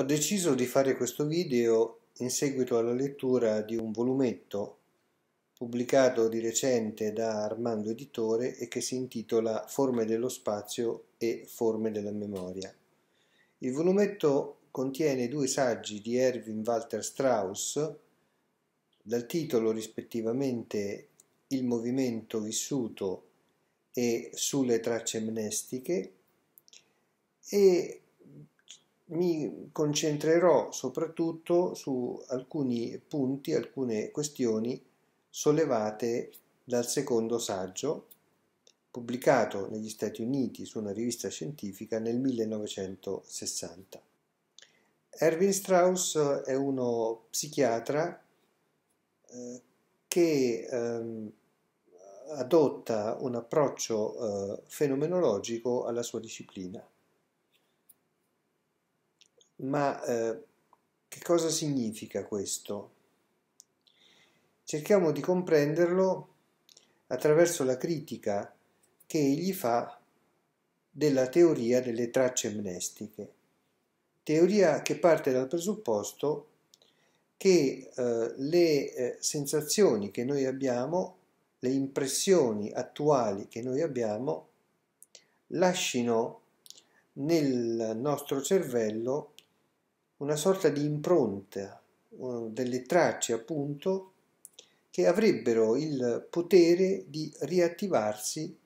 Ho deciso di fare questo video in seguito alla lettura di un volumetto pubblicato di recente da Armando Editore e che si intitola Forme dello spazio e Forme della memoria. Il volumetto contiene due saggi di Erwin Walter Strauss dal titolo rispettivamente Il movimento vissuto e Sulle tracce mnestiche e mi concentrerò soprattutto su alcuni punti, alcune questioni sollevate dal secondo saggio pubblicato negli Stati Uniti su una rivista scientifica nel 1960. Erwin Strauss è uno psichiatra eh, che ehm, adotta un approccio eh, fenomenologico alla sua disciplina. Ma eh, che cosa significa questo? Cerchiamo di comprenderlo attraverso la critica che egli fa della teoria delle tracce amnestiche, teoria che parte dal presupposto che eh, le eh, sensazioni che noi abbiamo, le impressioni attuali che noi abbiamo, lasciano nel nostro cervello una sorta di impronta, delle tracce appunto, che avrebbero il potere di riattivarsi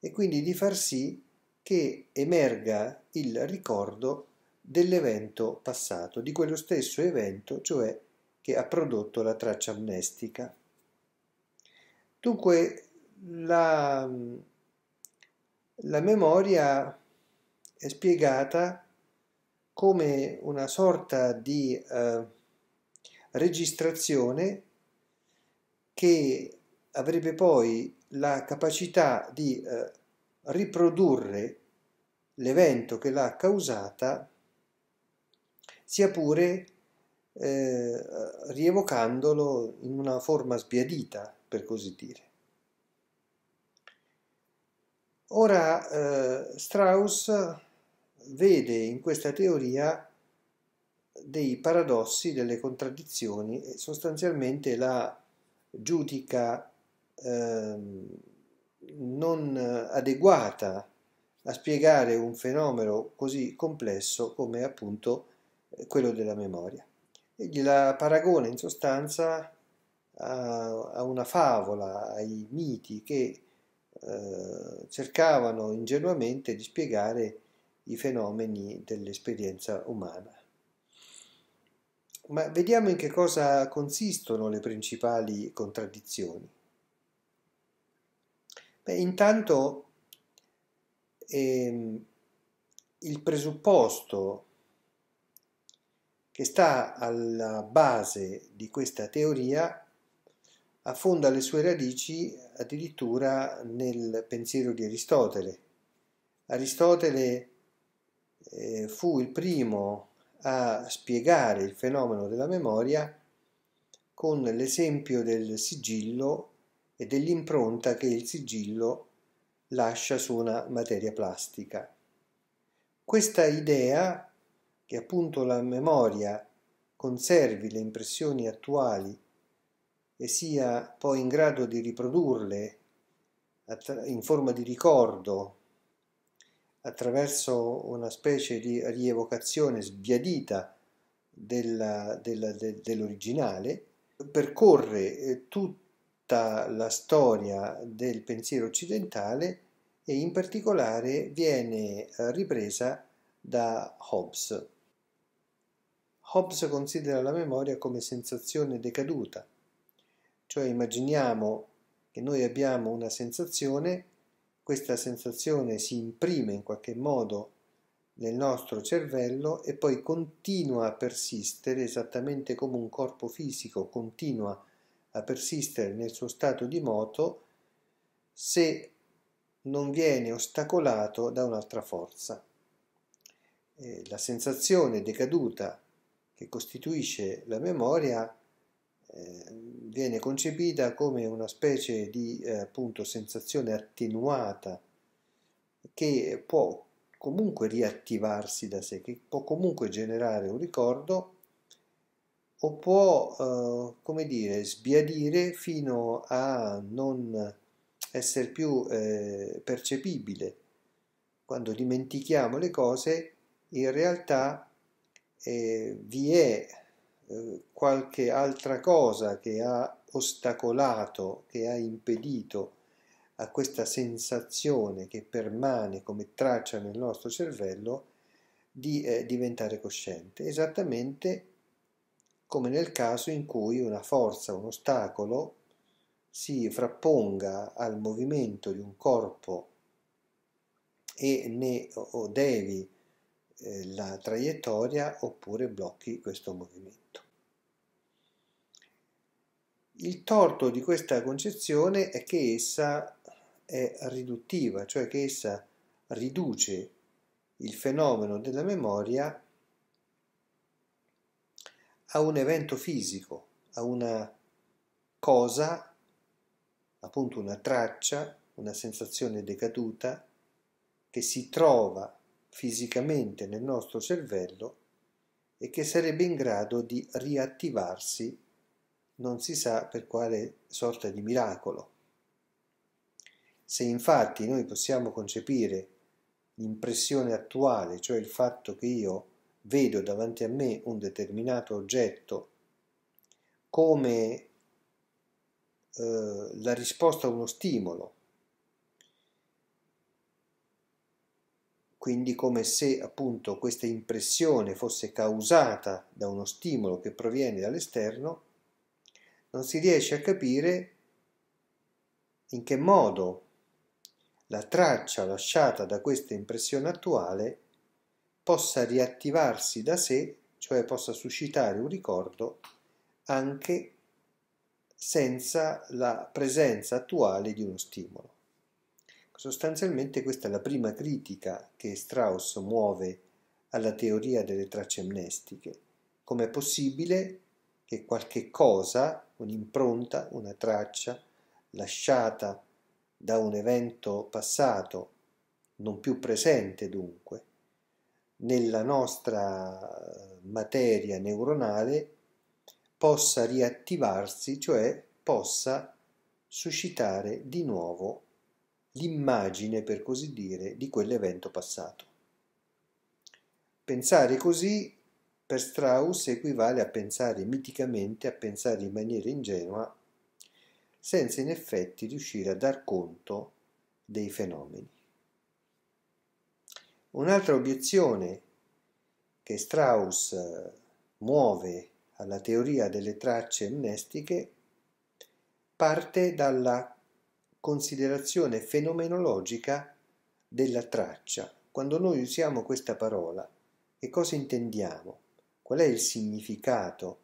e quindi di far sì che emerga il ricordo dell'evento passato, di quello stesso evento, cioè che ha prodotto la traccia amnestica. Dunque la, la memoria è spiegata come una sorta di eh, registrazione che avrebbe poi la capacità di eh, riprodurre l'evento che l'ha causata, sia pure eh, rievocandolo in una forma sbiadita, per così dire. Ora eh, Strauss vede in questa teoria dei paradossi, delle contraddizioni e sostanzialmente la giudica eh, non adeguata a spiegare un fenomeno così complesso come appunto quello della memoria. Egli la paragona in sostanza a, a una favola, ai miti che eh, cercavano ingenuamente di spiegare i fenomeni dell'esperienza umana. Ma vediamo in che cosa consistono le principali contraddizioni. Beh, intanto ehm, il presupposto che sta alla base di questa teoria affonda le sue radici addirittura nel pensiero di Aristotele. Aristotele eh, fu il primo a spiegare il fenomeno della memoria con l'esempio del sigillo e dell'impronta che il sigillo lascia su una materia plastica. Questa idea che appunto la memoria conservi le impressioni attuali e sia poi in grado di riprodurle in forma di ricordo attraverso una specie di rievocazione sbiadita della, della, de, dell'originale, percorre eh, tutta la storia del pensiero occidentale e in particolare viene eh, ripresa da Hobbes. Hobbes considera la memoria come sensazione decaduta, cioè immaginiamo che noi abbiamo una sensazione questa sensazione si imprime in qualche modo nel nostro cervello e poi continua a persistere esattamente come un corpo fisico continua a persistere nel suo stato di moto se non viene ostacolato da un'altra forza. Eh, la sensazione decaduta che costituisce la memoria Ehm, viene concepita come una specie di eh, appunto, sensazione attenuata che può comunque riattivarsi da sé, che può comunque generare un ricordo o può, eh, come dire, sbiadire fino a non essere più eh, percepibile. Quando dimentichiamo le cose, in realtà eh, vi è eh, qualche altra cosa che ha ostacolato, che ha impedito a questa sensazione che permane come traccia nel nostro cervello di eh, diventare cosciente, esattamente come nel caso in cui una forza, un ostacolo si frapponga al movimento di un corpo e ne o devi eh, la traiettoria oppure blocchi questo movimento. Il torto di questa concezione è che essa è riduttiva, cioè che essa riduce il fenomeno della memoria a un evento fisico, a una cosa, appunto una traccia, una sensazione decaduta, che si trova fisicamente nel nostro cervello e che sarebbe in grado di riattivarsi non si sa per quale sorta di miracolo. Se infatti noi possiamo concepire l'impressione attuale, cioè il fatto che io vedo davanti a me un determinato oggetto come eh, la risposta a uno stimolo, quindi come se appunto questa impressione fosse causata da uno stimolo che proviene dall'esterno, non si riesce a capire in che modo la traccia lasciata da questa impressione attuale possa riattivarsi da sé, cioè possa suscitare un ricordo anche senza la presenza attuale di uno stimolo. Sostanzialmente questa è la prima critica che Strauss muove alla teoria delle tracce amnestiche. Com'è possibile che qualche cosa, un'impronta, una traccia, lasciata da un evento passato, non più presente dunque, nella nostra materia neuronale possa riattivarsi, cioè possa suscitare di nuovo l'immagine, per così dire, di quell'evento passato. Pensare così per Strauss equivale a pensare miticamente, a pensare in maniera ingenua, senza in effetti riuscire a dar conto dei fenomeni. Un'altra obiezione che Strauss eh, muove alla teoria delle tracce amnestiche parte dalla considerazione fenomenologica della traccia. Quando noi usiamo questa parola, che cosa intendiamo? Qual è il significato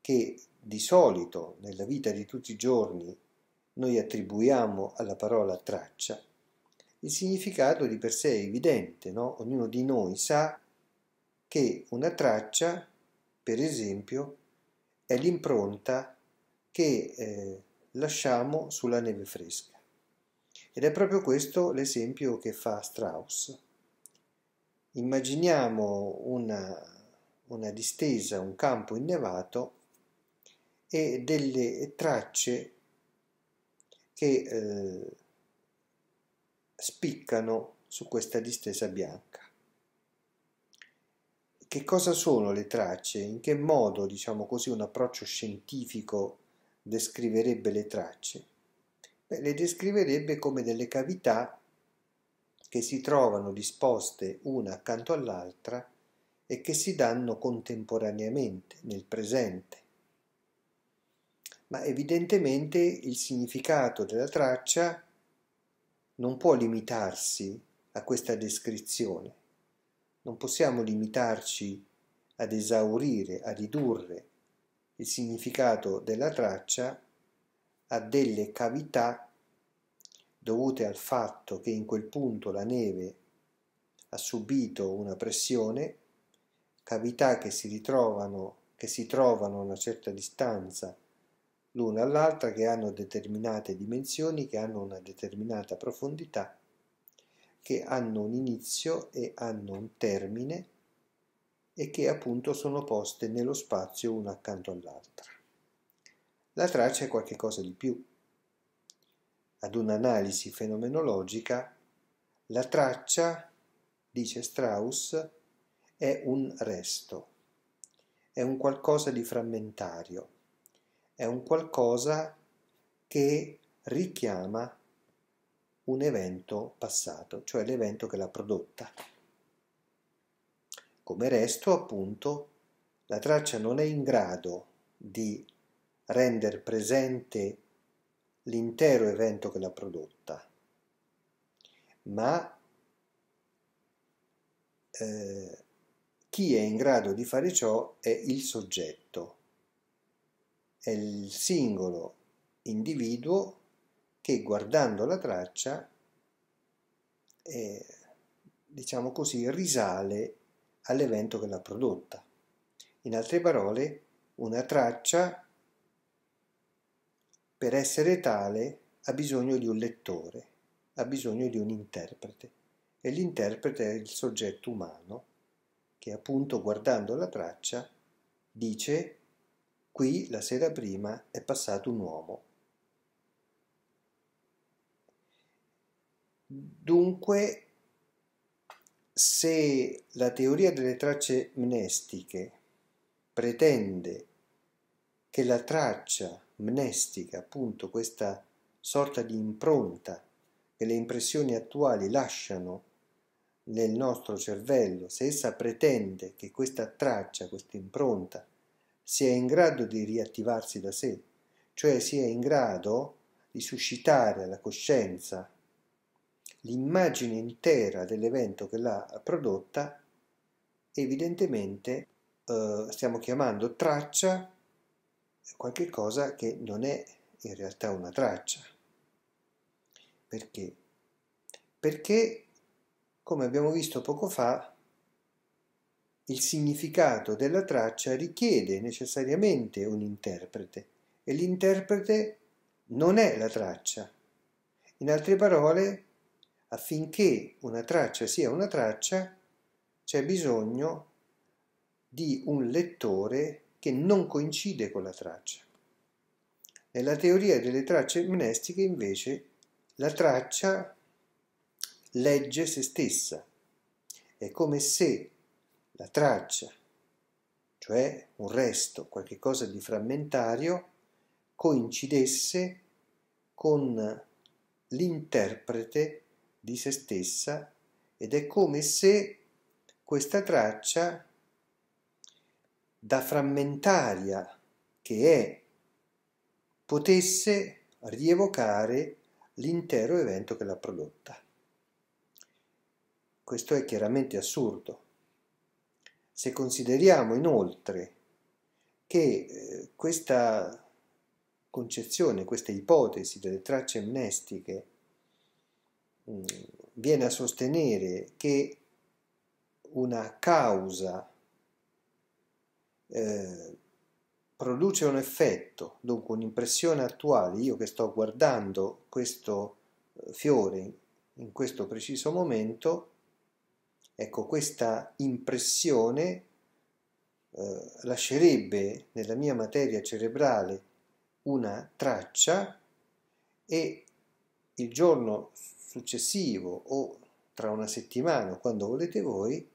che di solito nella vita di tutti i giorni noi attribuiamo alla parola traccia? Il significato di per sé è evidente, no? ognuno di noi sa che una traccia, per esempio, è l'impronta che eh, lasciamo sulla neve fresca. Ed è proprio questo l'esempio che fa Strauss. Immaginiamo una, una distesa, un campo innevato e delle tracce che eh, spiccano su questa distesa bianca. Che cosa sono le tracce? In che modo, diciamo così, un approccio scientifico descriverebbe le tracce? Beh, le descriverebbe come delle cavità che si trovano disposte una accanto all'altra e che si danno contemporaneamente nel presente. Ma evidentemente il significato della traccia non può limitarsi a questa descrizione. Non possiamo limitarci ad esaurire, a ridurre il significato della traccia a delle cavità dovute al fatto che in quel punto la neve ha subito una pressione, cavità che si ritrovano che si trovano a una certa distanza l'una all'altra, che hanno determinate dimensioni, che hanno una determinata profondità, che hanno un inizio e hanno un termine e che appunto sono poste nello spazio una accanto all'altra. La traccia è qualcosa di più. Ad un'analisi fenomenologica, la traccia, dice Strauss, è un resto, è un qualcosa di frammentario, è un qualcosa che richiama un evento passato, cioè l'evento che l'ha prodotta come resto appunto la traccia non è in grado di rendere presente l'intero evento che l'ha prodotta, ma eh, chi è in grado di fare ciò è il soggetto, è il singolo individuo che guardando la traccia, eh, diciamo così, risale all'evento che l'ha prodotta. In altre parole, una traccia per essere tale ha bisogno di un lettore, ha bisogno di un interprete e l'interprete è il soggetto umano che appunto guardando la traccia dice qui la sera prima è passato un uomo. Dunque se la teoria delle tracce mnestiche pretende che la traccia mnestica, appunto questa sorta di impronta che le impressioni attuali lasciano nel nostro cervello, se essa pretende che questa traccia, questa impronta, sia in grado di riattivarsi da sé, cioè sia in grado di suscitare alla coscienza l'immagine intera dell'evento che l'ha prodotta, evidentemente eh, stiamo chiamando traccia qualche cosa che non è in realtà una traccia. Perché? Perché, come abbiamo visto poco fa, il significato della traccia richiede necessariamente un interprete e l'interprete non è la traccia. In altre parole, affinché una traccia sia una traccia c'è bisogno di un lettore che non coincide con la traccia. Nella teoria delle tracce mnestiche invece la traccia legge se stessa, è come se la traccia, cioè un resto, qualcosa di frammentario, coincidesse con l'interprete di se stessa ed è come se questa traccia, da frammentaria che è, potesse rievocare l'intero evento che l'ha prodotta. Questo è chiaramente assurdo. Se consideriamo inoltre che eh, questa concezione, questa ipotesi delle tracce amnestiche Mm, viene a sostenere che una causa eh, produce un effetto, dunque un'impressione attuale, io che sto guardando questo eh, fiore in questo preciso momento, ecco questa impressione eh, lascerebbe nella mia materia cerebrale una traccia e il giorno successivo o tra una settimana quando volete voi,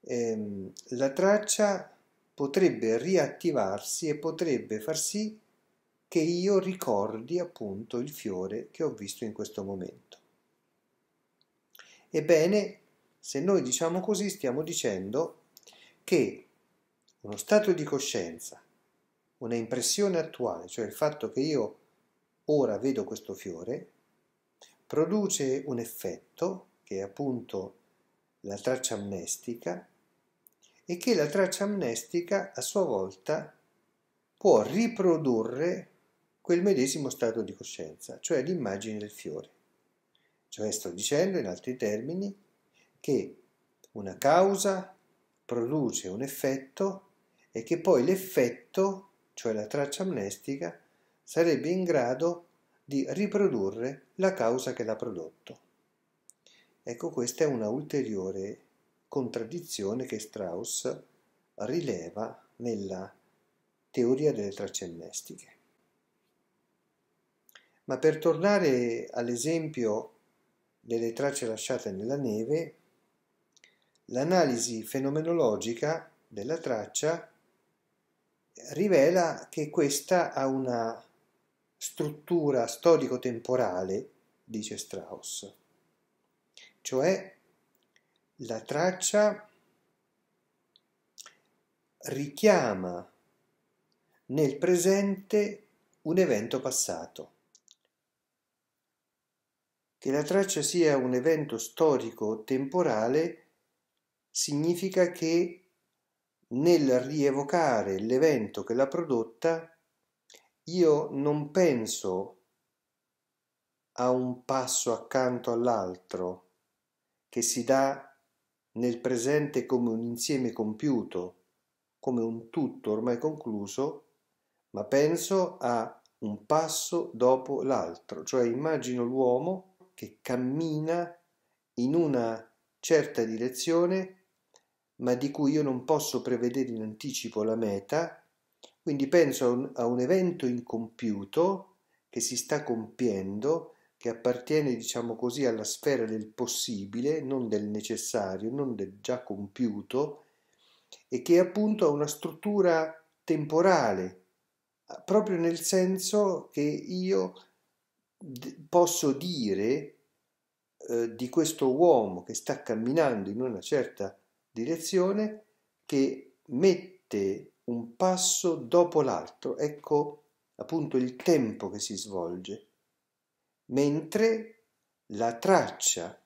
ehm, la traccia potrebbe riattivarsi e potrebbe far sì che io ricordi appunto il fiore che ho visto in questo momento. Ebbene, se noi diciamo così stiamo dicendo che uno stato di coscienza, una impressione attuale, cioè il fatto che io ora vedo questo fiore, produce un effetto che è appunto la traccia amnestica e che la traccia amnestica a sua volta può riprodurre quel medesimo stato di coscienza, cioè l'immagine del fiore. Cioè sto dicendo in altri termini che una causa produce un effetto e che poi l'effetto, cioè la traccia amnestica, sarebbe in grado di riprodurre la causa che l'ha prodotto. Ecco questa è una ulteriore contraddizione che Strauss rileva nella teoria delle tracce ennestiche. Ma per tornare all'esempio delle tracce lasciate nella neve, l'analisi fenomenologica della traccia rivela che questa ha una struttura storico-temporale, dice Strauss, cioè la traccia richiama nel presente un evento passato. Che la traccia sia un evento storico-temporale significa che nel rievocare l'evento che l'ha prodotta io non penso a un passo accanto all'altro che si dà nel presente come un insieme compiuto, come un tutto ormai concluso, ma penso a un passo dopo l'altro, cioè immagino l'uomo che cammina in una certa direzione, ma di cui io non posso prevedere in anticipo la meta, quindi penso a un, a un evento incompiuto che si sta compiendo, che appartiene, diciamo così, alla sfera del possibile, non del necessario, non del già compiuto, e che appunto ha una struttura temporale, proprio nel senso che io posso dire eh, di questo uomo che sta camminando in una certa direzione che mette un passo dopo l'altro, ecco appunto il tempo che si svolge, mentre la traccia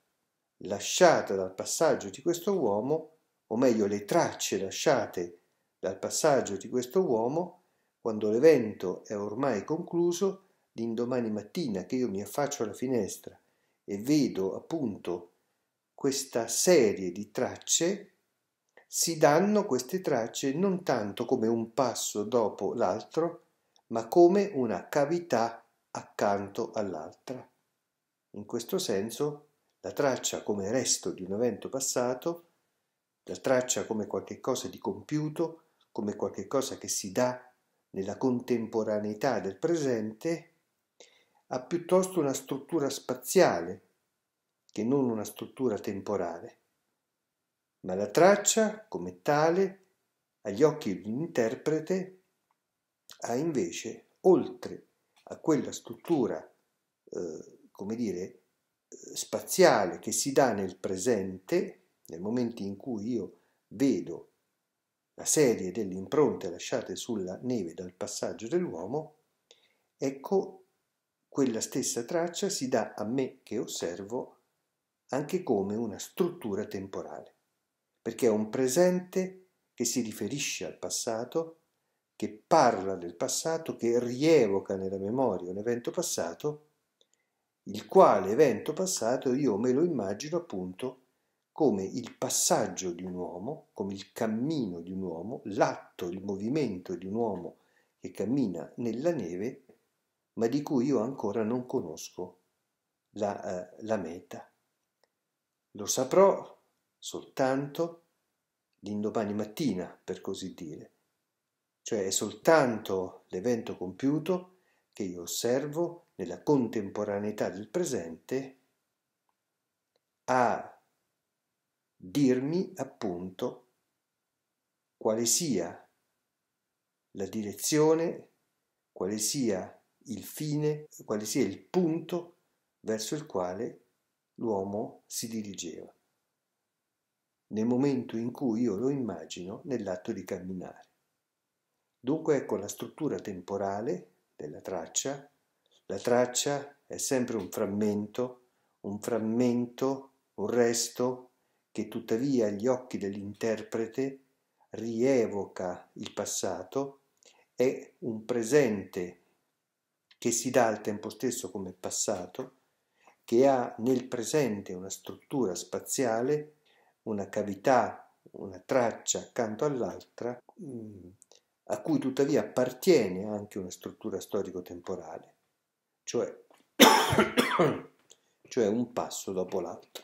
lasciata dal passaggio di questo uomo, o meglio le tracce lasciate dal passaggio di questo uomo, quando l'evento è ormai concluso, l'indomani mattina che io mi affaccio alla finestra e vedo appunto questa serie di tracce, si danno queste tracce non tanto come un passo dopo l'altro, ma come una cavità accanto all'altra. In questo senso, la traccia come resto di un evento passato, la traccia come qualcosa di compiuto, come qualcosa che si dà nella contemporaneità del presente, ha piuttosto una struttura spaziale che non una struttura temporale ma la traccia, come tale, agli occhi di un interprete, ha invece, oltre a quella struttura, eh, come dire, eh, spaziale che si dà nel presente, nel momento in cui io vedo la serie delle impronte lasciate sulla neve dal passaggio dell'uomo, ecco quella stessa traccia si dà a me che osservo anche come una struttura temporale perché è un presente che si riferisce al passato, che parla del passato, che rievoca nella memoria un evento passato, il quale evento passato io me lo immagino appunto come il passaggio di un uomo, come il cammino di un uomo, l'atto, il movimento di un uomo che cammina nella neve, ma di cui io ancora non conosco la, eh, la meta. Lo saprò soltanto l'indomani mattina, per così dire. Cioè è soltanto l'evento compiuto che io osservo nella contemporaneità del presente a dirmi appunto quale sia la direzione, quale sia il fine, quale sia il punto verso il quale l'uomo si dirigeva nel momento in cui io lo immagino nell'atto di camminare. Dunque ecco la struttura temporale della traccia. La traccia è sempre un frammento, un frammento, un resto che tuttavia agli occhi dell'interprete rievoca il passato, è un presente che si dà al tempo stesso come passato, che ha nel presente una struttura spaziale una cavità, una traccia accanto all'altra, mm, a cui tuttavia appartiene anche una struttura storico-temporale, cioè, cioè un passo dopo l'altro.